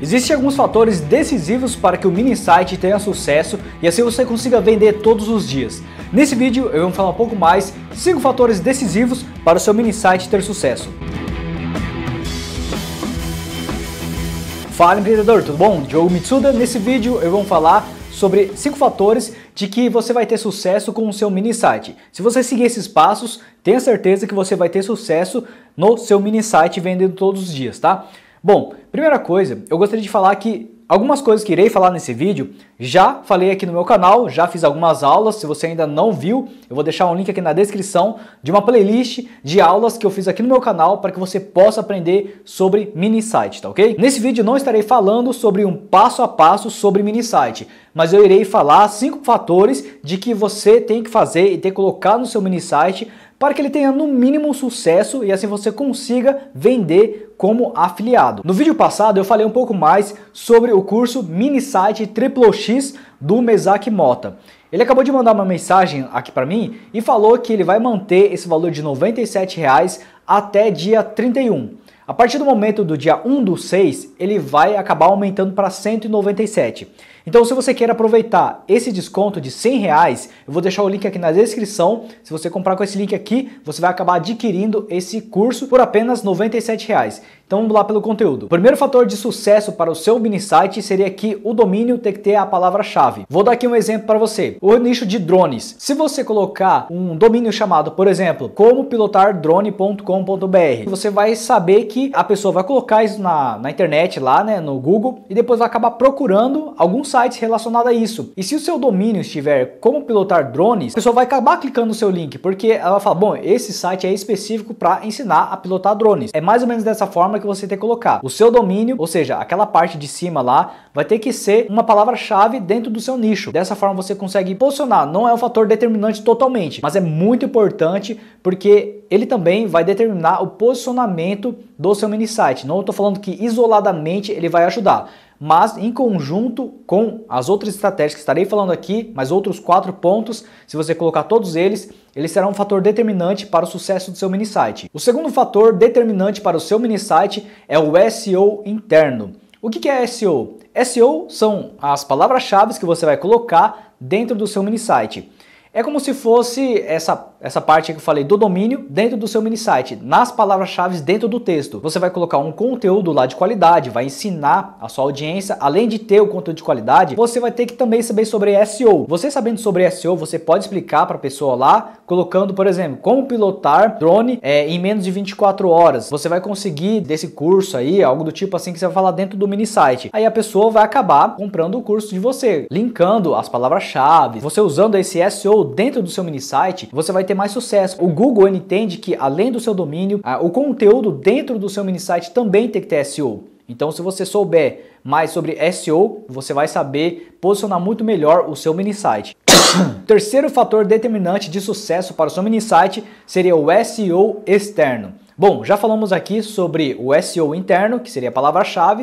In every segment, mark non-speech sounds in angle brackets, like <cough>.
Existem alguns fatores decisivos para que o mini site tenha sucesso e assim você consiga vender todos os dias. Nesse vídeo eu vou falar um pouco mais 5 fatores decisivos para o seu mini site ter sucesso. Fala empreendedor, tudo bom? Diogo Mitsuda, nesse vídeo eu vou falar sobre 5 fatores de que você vai ter sucesso com o seu mini site. Se você seguir esses passos, tenha certeza que você vai ter sucesso no seu mini site vendendo todos os dias, tá? Bom, primeira coisa, eu gostaria de falar que algumas coisas que irei falar nesse vídeo já falei aqui no meu canal, já fiz algumas aulas. Se você ainda não viu, eu vou deixar um link aqui na descrição de uma playlist de aulas que eu fiz aqui no meu canal para que você possa aprender sobre mini site, tá ok? Nesse vídeo não estarei falando sobre um passo a passo sobre mini site, mas eu irei falar cinco fatores de que você tem que fazer e ter que colocar no seu mini site para que ele tenha no mínimo sucesso e assim você consiga vender como afiliado. No vídeo passado eu falei um pouco mais sobre o curso Mini Site Triple X do Mesak Mota. Ele acabou de mandar uma mensagem aqui para mim e falou que ele vai manter esse valor de R$ reais até dia 31. A partir do momento do dia 1 do 6, ele vai acabar aumentando para 197. Então, se você quer aproveitar esse desconto de 100 reais, eu vou deixar o link aqui na descrição. Se você comprar com esse link aqui, você vai acabar adquirindo esse curso por apenas 97 reais. Então vamos lá pelo conteúdo. O primeiro fator de sucesso para o seu mini site seria que o domínio tem que ter a palavra-chave. Vou dar aqui um exemplo para você. O nicho de drones. Se você colocar um domínio chamado, por exemplo, como pilotar drone.com.br, você vai saber que a pessoa vai colocar isso na, na internet lá, né, no Google, e depois vai acabar procurando algum site sites relacionados a isso. E se o seu domínio estiver como pilotar drones, a pessoa vai acabar clicando no seu link, porque ela fala, bom, esse site é específico para ensinar a pilotar drones. É mais ou menos dessa forma que você tem que colocar. O seu domínio, ou seja, aquela parte de cima lá, vai ter que ser uma palavra-chave dentro do seu nicho. Dessa forma você consegue posicionar. Não é um fator determinante totalmente, mas é muito importante porque ele também vai determinar o posicionamento do seu mini site. Não estou falando que isoladamente ele vai ajudar, mas em conjunto com as outras estratégias que estarei falando aqui, mais outros quatro pontos, se você colocar todos eles, ele será um fator determinante para o sucesso do seu mini site. O segundo fator determinante para o seu mini site é o SEO interno. O que é SEO? SEO são as palavras-chave que você vai colocar dentro do seu mini site. É como se fosse essa, essa parte que eu falei do domínio dentro do seu mini site, nas palavras-chave dentro do texto. Você vai colocar um conteúdo lá de qualidade, vai ensinar a sua audiência, além de ter o conteúdo de qualidade, você vai ter que também saber sobre SEO. Você sabendo sobre SEO, você pode explicar para a pessoa lá colocando, por exemplo, como pilotar drone é, em menos de 24 horas. Você vai conseguir desse curso aí, algo do tipo assim que você vai falar dentro do mini site. Aí a pessoa vai acabar comprando o curso de você, linkando as palavras-chave. Você usando esse SEO dentro do seu mini site, você vai ter mais sucesso. O Google entende que além do seu domínio, o conteúdo dentro do seu mini site também tem que ter SEO. Então, se você souber mais sobre SEO, você vai saber posicionar muito melhor o seu mini site. <coughs> Terceiro fator determinante de sucesso para o seu mini site seria o SEO externo. Bom, já falamos aqui sobre o SEO interno, que seria a palavra-chave.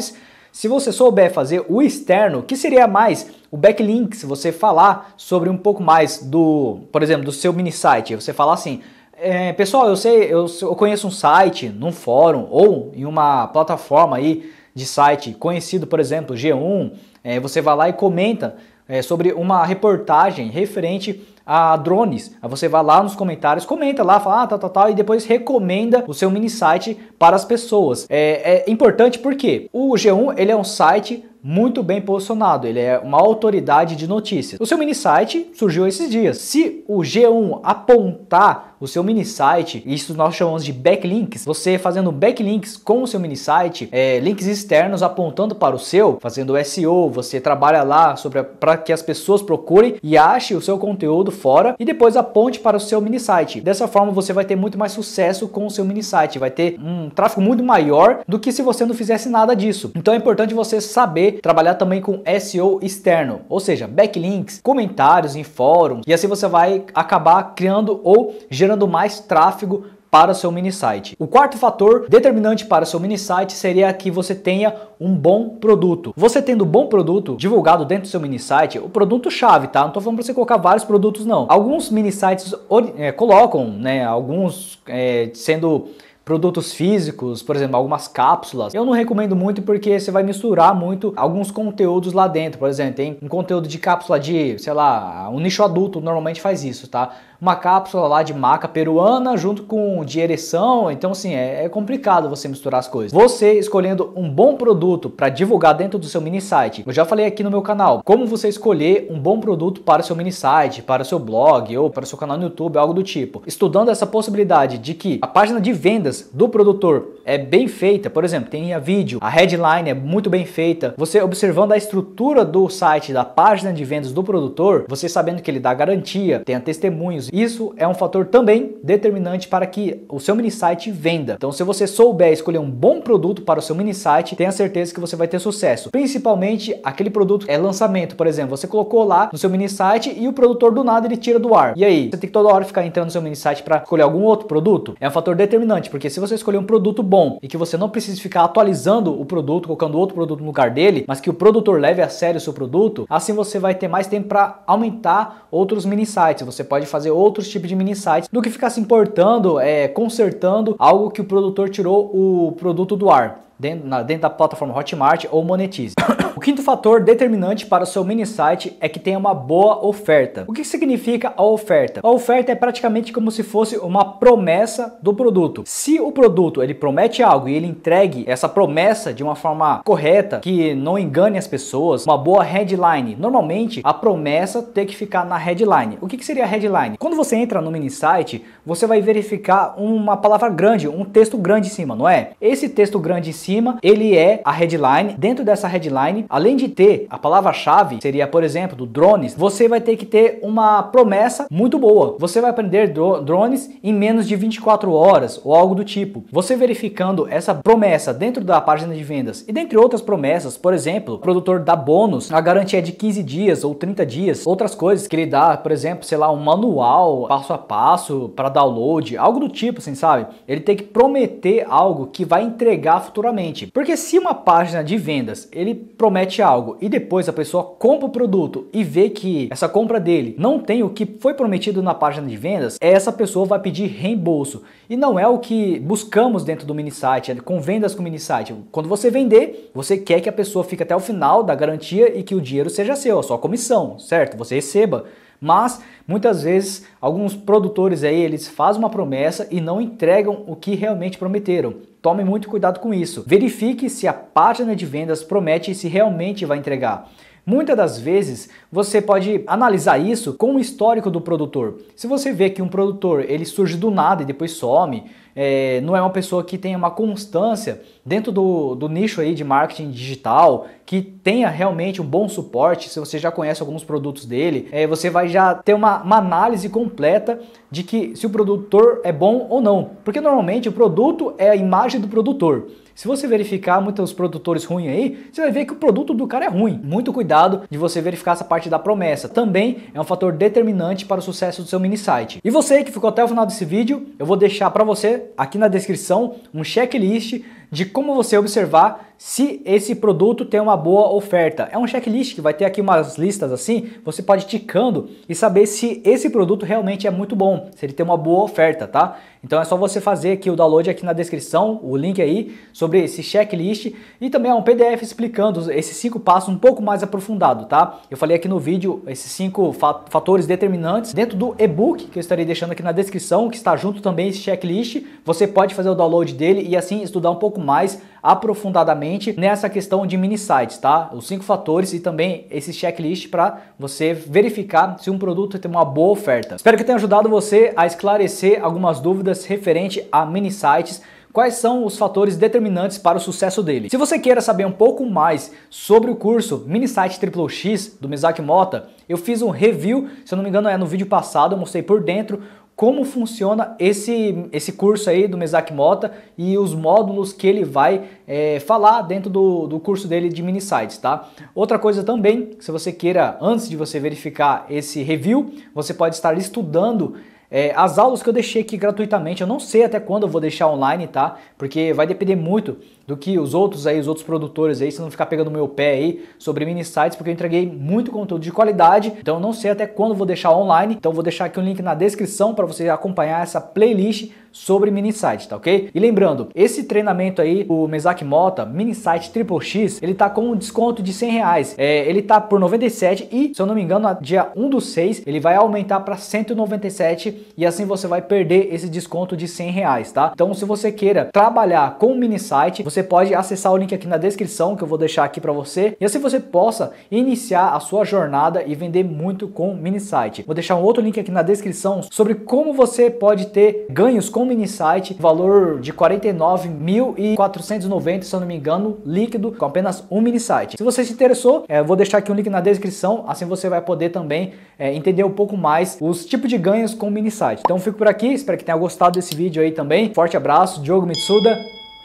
Se você souber fazer o externo, que seria mais o backlink, se você falar sobre um pouco mais do, por exemplo, do seu mini site, você falar assim: é, pessoal, eu sei, eu, eu, conheço um site, num fórum ou em uma plataforma aí de site conhecido, por exemplo, G1, é, você vai lá e comenta é, sobre uma reportagem referente a drones. Aí você vai lá nos comentários, comenta lá, fala ah, tal, tal, tal, e depois recomenda o seu mini site para as pessoas. É, é importante porque o G1 ele é um site muito bem posicionado, ele é uma autoridade de notícias. O seu mini site surgiu esses dias. Se o G1 apontar o seu mini site, isso nós chamamos de backlinks, você fazendo backlinks com o seu mini site, é, links externos apontando para o seu, fazendo SEO, você trabalha lá para que as pessoas procurem e achem o seu conteúdo fora e depois aponte para o seu mini site. Dessa forma você vai ter muito mais sucesso com o seu mini site, vai ter um tráfego muito maior do que se você não fizesse nada disso. Então é importante você saber trabalhar também com SEO externo, ou seja, backlinks, comentários em fórum, e assim você vai acabar criando ou gerando mais tráfego para o seu mini site. O quarto fator determinante para o seu mini site seria que você tenha um bom produto. Você tendo um bom produto divulgado dentro do seu mini site, o produto chave, tá? Não estou falando para você colocar vários produtos não. Alguns mini sites é, eh, colocam, né, alguns é, sendo produtos físicos, por exemplo, algumas cápsulas. Eu não recomendo muito porque você vai misturar muito alguns conteúdos lá dentro. Por exemplo, tem um conteúdo de cápsula de, sei lá, um nicho adulto normalmente faz isso, tá? uma cápsula lá de maca peruana junto com de ereção. Então, assim, é, é complicado você misturar as coisas. Você escolhendo um bom produto para divulgar dentro do seu mini site. Eu já falei aqui no meu canal como você escolher um bom produto para o seu mini site, para o seu blog ou para o seu canal no YouTube, algo do tipo. Estudando essa possibilidade de que a página de vendas do produtor é bem feita, por exemplo, tem a vídeo, a headline é muito bem feita. Você observando a estrutura do site, da página de vendas do produtor, você sabendo que ele dá garantia, tem testemunhos isso é um fator também determinante para que o seu mini site venda. Então, se você souber escolher um bom produto para o seu mini site, tenha certeza que você vai ter sucesso. Principalmente aquele produto é lançamento, por exemplo, você colocou lá no seu mini site e o produtor do nada ele tira do ar. E aí, você tem que toda hora ficar entrando no seu mini site para escolher algum outro produto? É um fator determinante, porque se você escolher um produto bom e que você não precisa ficar atualizando o produto, colocando outro produto no lugar dele, mas que o produtor leve a sério o seu produto, assim você vai ter mais tempo para aumentar outros mini sites. Você pode fazer outros tipos de mini sites do que ficar se importando, é, consertando algo que o produtor tirou o produto do ar dentro, na, dentro da plataforma Hotmart ou Monetize. <coughs> O quinto fator determinante para o seu mini site é que tenha uma boa oferta. O que significa a oferta? A oferta é praticamente como se fosse uma promessa do produto. Se o produto ele promete algo e ele entregue essa promessa de uma forma correta, que não engane as pessoas, uma boa headline. Normalmente a promessa tem que ficar na headline. O que, que seria a headline? Quando você entra no mini site, você vai verificar uma palavra grande, um texto grande em cima, não é? Esse texto grande em cima, ele é a headline. Dentro dessa headline, Além de ter a palavra-chave, seria por exemplo do drones, você vai ter que ter uma promessa muito boa. Você vai aprender drones em menos de 24 horas ou algo do tipo. Você verificando essa promessa dentro da página de vendas e dentre outras promessas, por exemplo, o produtor dá bônus, a garantia é de 15 dias ou 30 dias, outras coisas que ele dá, por exemplo, sei lá, um manual passo a passo para download, algo do tipo, assim, sabe? Ele tem que prometer algo que vai entregar futuramente. Porque se uma página de vendas ele promete promete algo e depois a pessoa compra o produto e vê que essa compra dele não tem o que foi prometido na página de vendas, essa pessoa vai pedir reembolso. E não é o que buscamos dentro do mini site, é com vendas com mini site. Quando você vender, você quer que a pessoa fique até o final da garantia e que o dinheiro seja seu, a sua comissão, certo? Você receba. Mas muitas vezes alguns produtores aí eles fazem uma promessa e não entregam o que realmente prometeram. Tome muito cuidado com isso. Verifique se a página de vendas promete e se realmente vai entregar. Muitas das vezes você pode analisar isso com o histórico do produtor. Se você vê que um produtor ele surge do nada e depois some, é, não é uma pessoa que tenha uma constância dentro do, do nicho aí de marketing digital, que tenha realmente um bom suporte, se você já conhece alguns produtos dele, é, você vai já ter uma, uma análise completa de que se o produtor é bom ou não. Porque normalmente o produto é a imagem do produtor. Se você verificar muitos produtores ruins aí, você vai ver que o produto do cara é ruim. Muito cuidado de você verificar essa parte da promessa. Também é um fator determinante para o sucesso do seu mini site. E você que ficou até o final desse vídeo, eu vou deixar para você aqui na descrição um checklist de como você observar se esse produto tem uma boa oferta. É um checklist que vai ter aqui umas listas assim, você pode ticando e saber se esse produto realmente é muito bom, se ele tem uma boa oferta, tá? Então é só você fazer aqui o download aqui na descrição, o link aí sobre esse checklist e também é um PDF explicando esses cinco passos um pouco mais aprofundado, tá? Eu falei aqui no vídeo esses cinco fatores determinantes dentro do e-book que eu estarei deixando aqui na descrição, que está junto também esse checklist, você pode fazer o download dele e assim estudar um pouco mais aprofundadamente nessa questão de mini sites, tá? Os cinco fatores e também esse checklist para você verificar se um produto tem uma boa oferta. Espero que tenha ajudado você a esclarecer algumas dúvidas referente a mini sites quais são os fatores determinantes para o sucesso dele. Se você queira saber um pouco mais sobre o curso Mini Site Triple X do Mizaki Mota, eu fiz um review, se eu não me engano é no vídeo passado, eu mostrei por dentro como funciona esse, esse curso aí do Mesac Mota e os módulos que ele vai é, falar dentro do, do curso dele de mini sites, tá? Outra coisa também, se você queira, antes de você verificar esse review, você pode estar estudando é, as aulas que eu deixei aqui gratuitamente, eu não sei até quando eu vou deixar online, tá? Porque vai depender muito do que os outros aí, os outros produtores aí, se não ficar pegando meu pé aí sobre mini sites, porque eu entreguei muito conteúdo de qualidade, então eu não sei até quando eu vou deixar online. Então eu vou deixar aqui um link na descrição para você acompanhar essa playlist sobre mini site, tá ok? E lembrando, esse treinamento aí, o Mesak Mota, mini site Triple X, ele tá com um desconto de 100 reais. É, ele tá por 97 e, se eu não me engano, dia 1 do 6, ele vai aumentar para 197 e assim você vai perder esse desconto de 100 reais, tá? Então, se você queira trabalhar com mini site, você pode acessar o link aqui na descrição que eu vou deixar aqui para você e assim você possa iniciar a sua jornada e vender muito com mini site. Vou deixar um outro link aqui na descrição sobre como você pode ter ganhos com um mini site, valor de 49.490, se eu não me engano, líquido, com apenas um mini site. Se você se interessou, é, vou deixar aqui um link na descrição, assim você vai poder também é, entender um pouco mais os tipos de ganhos com o mini site. Então fico por aqui, espero que tenha gostado desse vídeo aí também. Forte abraço, Diogo Mitsuda,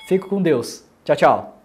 fico com Deus. Tchau, tchau.